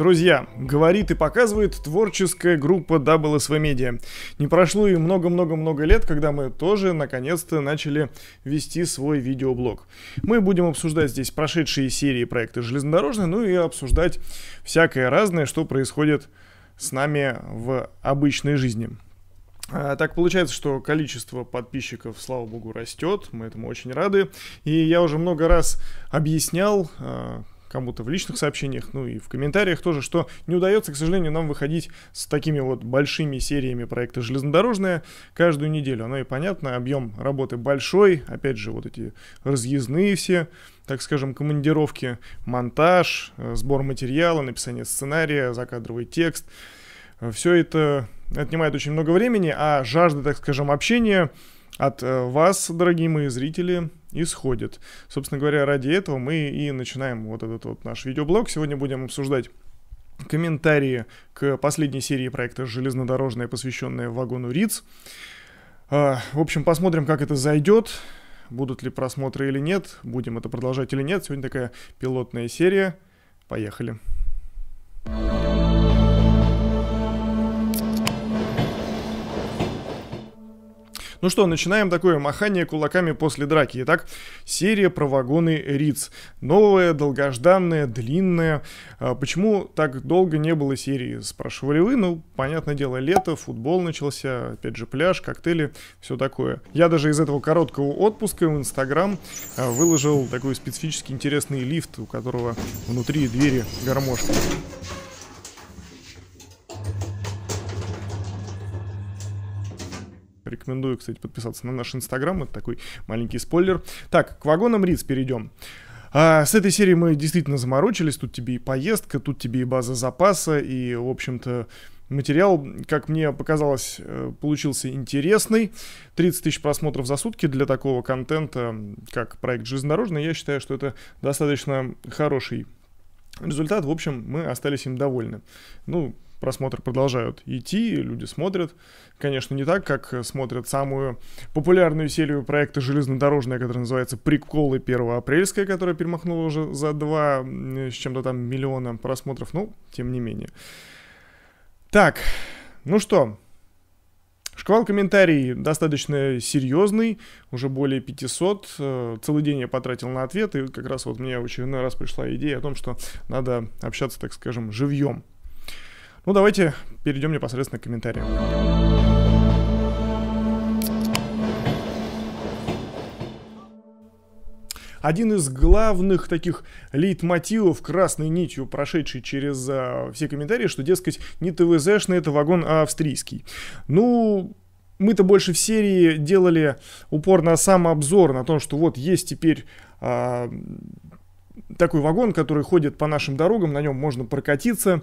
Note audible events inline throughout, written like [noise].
Друзья, говорит и показывает творческая группа WSV Media. Не прошло и много-много-много лет, когда мы тоже наконец-то начали вести свой видеоблог. Мы будем обсуждать здесь прошедшие серии проекта железнодорожной, ну и обсуждать всякое разное, что происходит с нами в обычной жизни. А, так получается, что количество подписчиков, слава богу, растет, мы этому очень рады. И я уже много раз объяснял, а, кому-то в личных сообщениях, ну и в комментариях тоже, что не удается, к сожалению, нам выходить с такими вот большими сериями проекта «Железнодорожная» каждую неделю. Оно и понятно, объем работы большой, опять же, вот эти разъездные все, так скажем, командировки, монтаж, э, сбор материала, написание сценария, закадровый текст. Э, все это отнимает очень много времени, а жажда, так скажем, общения – от э, вас, дорогие мои зрители, исходит. Собственно говоря, ради этого мы и начинаем вот этот вот наш видеоблог. Сегодня будем обсуждать комментарии к последней серии проекта «Железнодорожная», посвященная вагону РИЦ. А, в общем, посмотрим, как это зайдет, будут ли просмотры или нет, будем это продолжать или нет. Сегодня такая пилотная серия. Поехали. Поехали. Ну что, начинаем такое махание кулаками после драки. Итак, серия про вагоны Риц. Новая, долгожданная, длинная. А почему так долго не было серии, спрашивали вы? Ну, понятное дело, лето, футбол начался, опять же, пляж, коктейли, все такое. Я даже из этого короткого отпуска в Инстаграм а, выложил такой специфически интересный лифт, у которого внутри двери гармошка. Рекомендую, кстати, подписаться на наш инстаграм. Это такой маленький спойлер. Так, к вагонам Риц перейдем. А, с этой серии мы действительно заморочились. Тут тебе и поездка, тут тебе и база запаса, и, в общем-то, Материал, как мне показалось, э, получился интересный. 30 тысяч просмотров за сутки для такого контента, как проект «Железнодорожный», я считаю, что это достаточно хороший результат. В общем, мы остались им довольны. Ну, просмотры продолжают идти, люди смотрят. Конечно, не так, как смотрят самую популярную серию проекта железнодорожная, которая называется «Приколы 1 апрельская», которая перемахнула уже за 2 с чем-то там миллиона просмотров, ну, тем не менее. Так, ну что, Шквал комментариев достаточно серьезный, уже более 500. Э, целый день я потратил на ответы, как раз вот мне в очередной раз пришла идея о том, что надо общаться, так скажем, живьем ну, давайте перейдем непосредственно к комментариям. один из главных таких лейтмотивов красной нитью, прошедший через а, все комментарии, что, дескать, не ТВЗшный, это вагон а австрийский. Ну, мы-то больше в серии делали упор на сам обзор, на том, что вот есть теперь... А, такой вагон, который ходит по нашим дорогам, на нем можно прокатиться.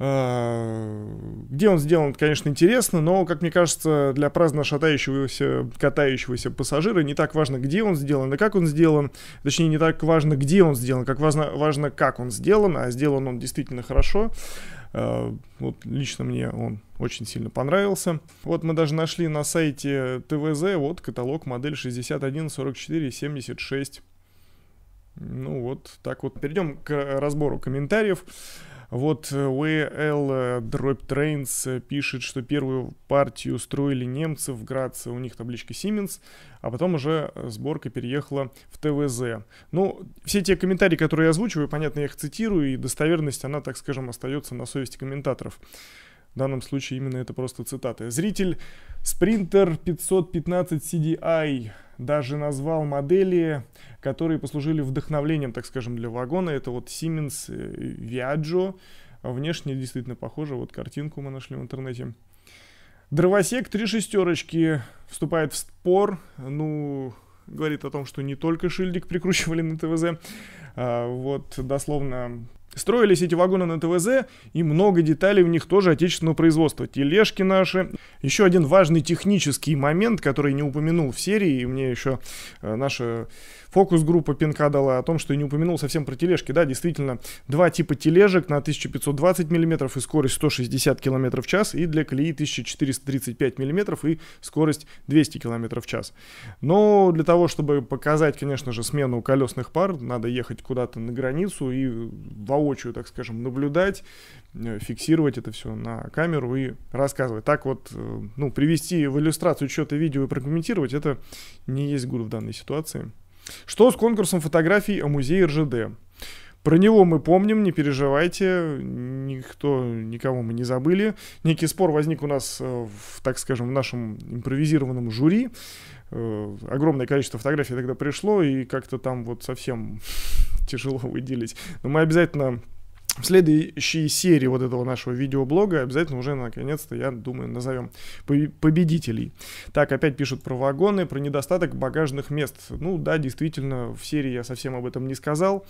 Э, где он сделан, конечно, интересно, но, как мне кажется, для праздно шатающегося, катающегося пассажира не так важно, где он сделан и как он сделан. Точнее, не так важно, где он сделан, как важно, важно как он сделан, а сделан он действительно хорошо. Э, вот лично мне он очень сильно понравился. Вот мы даже нашли на сайте ТВЗ вот каталог модель 61, 44, 76. Ну вот так вот. Перейдем к разбору комментариев. Вот WL Drop Trains пишет, что первую партию строили немцы в Граце, у них табличка Siemens, а потом уже сборка переехала в ТВЗ. Ну, все те комментарии, которые я озвучиваю, понятно, я их цитирую, и достоверность, она, так скажем, остается на совести комментаторов. В данном случае именно это просто цитаты. Зритель Sprinter 515 CDI даже назвал модели, которые послужили вдохновлением, так скажем, для вагона. Это вот Siemens э, Viaggio. Внешне действительно похоже. Вот картинку мы нашли в интернете. Дровосек три шестерочки вступает в спор. Ну, говорит о том, что не только шильдик прикручивали на ТВЗ. А, вот, дословно Строились эти вагоны на ТВЗ, и много деталей в них тоже отечественного производства. Тележки наши. Еще один важный технический момент, который не упомянул в серии, и мне еще э, наша фокус-группа пинка дала о том, что и не упомянул совсем про тележки. Да, действительно, два типа тележек на 1520 мм и скорость 160 км в час, и для колеи 1435 мм и скорость 200 км в час. Но для того, чтобы показать, конечно же, смену колесных пар, надо ехать куда-то на границу и в воочию, так скажем, наблюдать, э, фиксировать это все на камеру и рассказывать. Так вот, э, ну, привести в иллюстрацию что-то видео и прокомментировать, это не есть гуд в данной ситуации. Что с конкурсом фотографий о музее РЖД? Про него мы помним, не переживайте, никто, никого мы не забыли. Некий спор возник у нас, э, в, так скажем, в нашем импровизированном жюри. Огромное количество фотографий тогда пришло, и как-то там вот совсем [laughs] тяжело выделить. Но мы обязательно в следующей серии вот этого нашего видеоблога обязательно уже наконец-то, я думаю, назовем победителей. Так, опять пишут про вагоны, про недостаток багажных мест. Ну да, действительно, в серии я совсем об этом не сказал.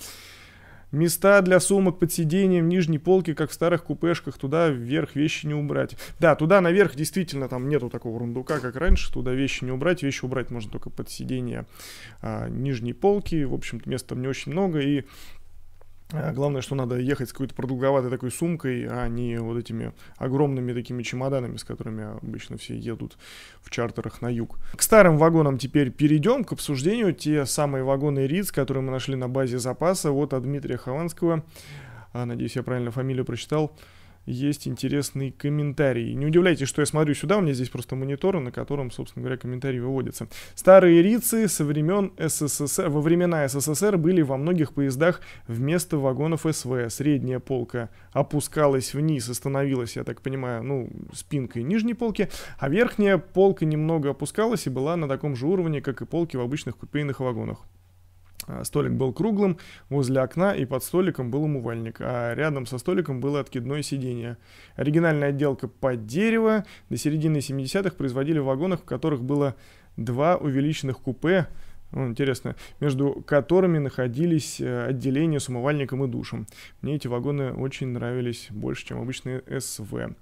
Места для сумок под сиденьем, нижней полки, как в старых купешках, туда вверх вещи не убрать. Да, туда наверх действительно там нету такого рундука, как раньше, туда вещи не убрать, вещи убрать можно только под сиденье а, нижней полки, в общем-то места там не очень много, и а, главное, что надо ехать с какой-то продолговатой такой сумкой, а не вот этими огромными такими чемоданами, с которыми обычно все едут в чартерах на юг. К старым вагонам теперь перейдем, к обсуждению. Те самые вагоны РИЦ, которые мы нашли на базе запаса от Дмитрия Хованского. А, надеюсь, я правильно фамилию прочитал есть интересный комментарий. Не удивляйтесь, что я смотрю сюда, у меня здесь просто монитор, на котором, собственно говоря, комментарий выводится. Старые рицы со времен СССР, во времена СССР были во многих поездах вместо вагонов СВ. Средняя полка опускалась вниз и становилась, я так понимаю, ну, спинкой нижней полки, а верхняя полка немного опускалась и была на таком же уровне, как и полки в обычных купейных вагонах. А, столик был круглым, возле окна и под столиком был умывальник, а рядом со столиком было откидное сиденье. Оригинальная отделка под дерево. До середины 70-х производили в вагонах, в которых было два увеличенных купе, ну, интересно, между которыми находились э, отделения с умывальником и душем. Мне эти вагоны очень нравились больше, чем обычные СВ.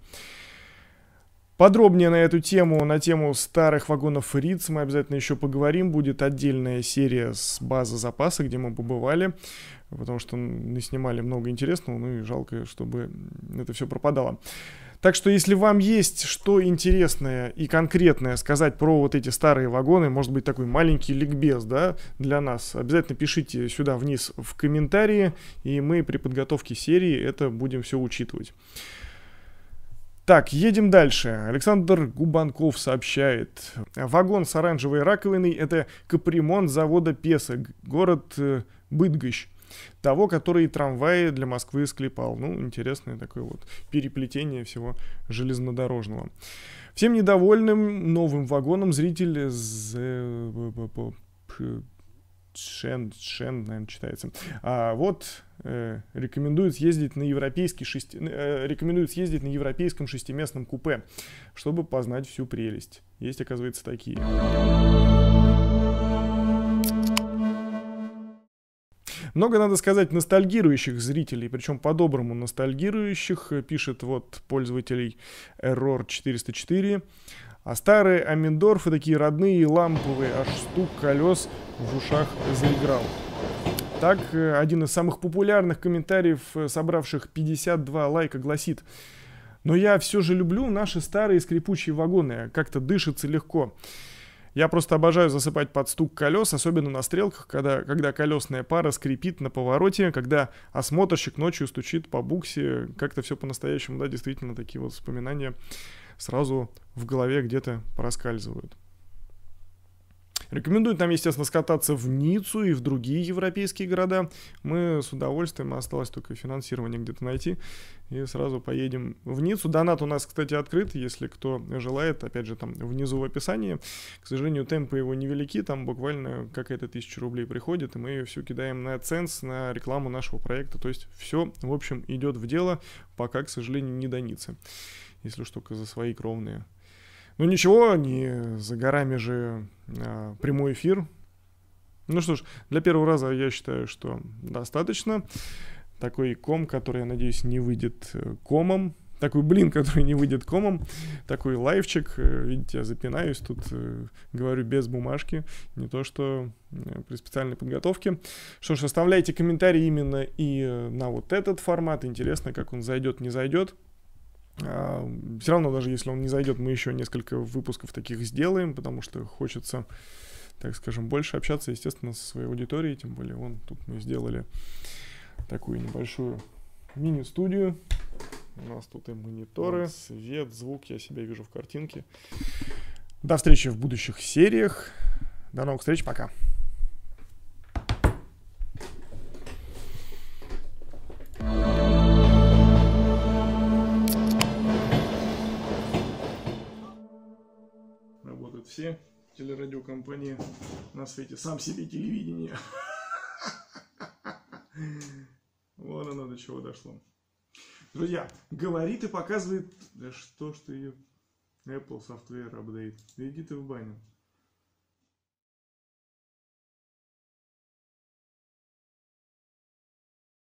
Подробнее на эту тему, на тему старых вагонов РИЦ мы обязательно еще поговорим. Будет отдельная серия с базы запаса, где мы побывали, потому что снимали много интересного, ну и жалко, чтобы это все пропадало. Так что, если вам есть что интересное и конкретное сказать про вот эти старые вагоны, может быть, такой маленький ликбез, да, для нас, обязательно пишите сюда вниз в комментарии, и мы при подготовке серии это будем все учитывать. Так, едем дальше. Александр Губанков сообщает. Вагон с оранжевой раковиной – это капремонт завода Песок, город э, Быдгощ того, который трамваи для Москвы склепал. Ну, интересное такое вот переплетение всего железнодорожного. Всем недовольным новым вагоном зритель э, Шен, Шен, наверное, читается. А, вот э, рекомендуют съездить на европейский шести, э, рекомендуют съездить на европейском шестиместном купе, чтобы познать всю прелесть. Есть, оказывается, такие. Много, надо сказать, ностальгирующих зрителей, причем по-доброму ностальгирующих, э, пишет вот пользователей Error 404. А старые Аминдорфы такие родные, и ламповые, аж стук колес в ушах заиграл. Так, э, один из самых популярных комментариев, э, собравших 52 лайка, гласит «Но я все же люблю наши старые скрипучие вагоны, а как-то дышится легко». Я просто обожаю засыпать под стук колес, особенно на стрелках, когда, когда колесная пара скрипит на повороте, когда осмотрщик ночью стучит по буксе, как-то все по-настоящему, да, действительно такие вот воспоминания сразу в голове где-то проскальзывают. Рекомендуют нам, естественно, скататься в Ниццу и в другие европейские города. Мы с удовольствием, осталось только финансирование где-то найти, и сразу поедем в Ниццу. Донат у нас, кстати, открыт, если кто желает, опять же, там внизу в описании. К сожалению, темпы его невелики, там буквально какая-то тысяча рублей приходит, и мы ее все кидаем на ценс, на рекламу нашего проекта. То есть все, в общем, идет в дело, пока, к сожалению, не до Ниццы. Если что, только за свои кровные ну ничего, не за горами же а, прямой эфир. Ну что ж, для первого раза я считаю, что достаточно. Такой ком, который, я надеюсь, не выйдет э, комом. Такой блин, который не выйдет комом. Такой лайфчик. Э, видите, я запинаюсь тут, э, говорю без бумажки. Не то, что при специальной подготовке. Что ж, оставляйте комментарии именно и на вот этот формат. Интересно, как он зайдет, не зайдет. А, Все равно, даже если он не зайдет, мы еще несколько выпусков таких сделаем, потому что хочется, так скажем, больше общаться, естественно, со своей аудиторией. Тем более, вон тут мы сделали такую небольшую мини-студию. У нас тут и мониторы, свет, звук, я себя вижу в картинке. До встречи в будущих сериях. До новых встреч, пока. все телерадиокомпании на свете. Сам себе телевидение. Вон оно до чего дошло. Друзья, говорит и показывает... Да что ж ты ее... Apple Software Update. Иди ты в баню.